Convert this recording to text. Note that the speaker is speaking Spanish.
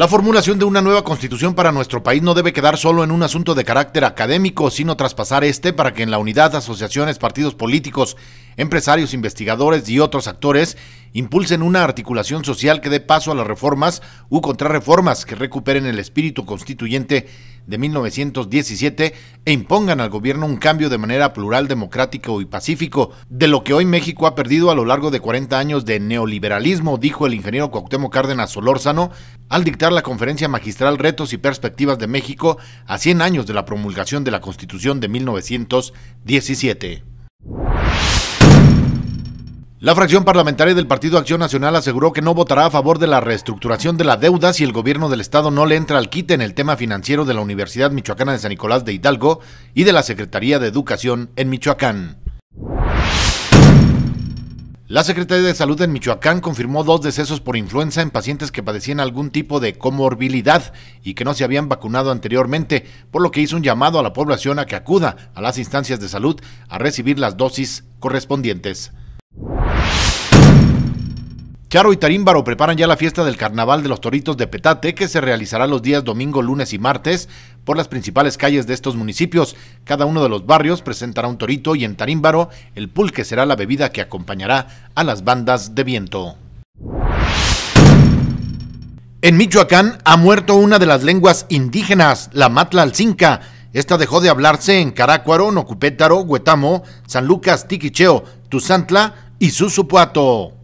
La formulación de una nueva constitución para nuestro país no debe quedar solo en un asunto de carácter académico, sino traspasar este para que en la unidad asociaciones, partidos políticos, empresarios, investigadores y otros actores impulsen una articulación social que dé paso a las reformas u contrarreformas que recuperen el espíritu constituyente de 1917 e impongan al gobierno un cambio de manera plural, democrático y pacífico, de lo que hoy México ha perdido a lo largo de 40 años de neoliberalismo, dijo el ingeniero Cuauhtémoc Cárdenas Solórzano al dictar la conferencia magistral Retos y Perspectivas de México a 100 años de la promulgación de la Constitución de 1917. La fracción parlamentaria del Partido Acción Nacional aseguró que no votará a favor de la reestructuración de la deuda si el gobierno del Estado no le entra al quite en el tema financiero de la Universidad Michoacana de San Nicolás de Hidalgo y de la Secretaría de Educación en Michoacán. La Secretaría de Salud en Michoacán confirmó dos decesos por influenza en pacientes que padecían algún tipo de comorbilidad y que no se habían vacunado anteriormente, por lo que hizo un llamado a la población a que acuda a las instancias de salud a recibir las dosis correspondientes. Charo y Tarímbaro preparan ya la fiesta del Carnaval de los Toritos de Petate que se realizará los días domingo, lunes y martes por las principales calles de estos municipios. Cada uno de los barrios presentará un torito y en Tarímbaro el pulque será la bebida que acompañará a las bandas de viento. En Michoacán ha muerto una de las lenguas indígenas, la matlalcinca. Esta dejó de hablarse en Carácuaro, Nocupétaro, Huetamo, San Lucas, Tiquicheo, Tuzantla y Susupuato.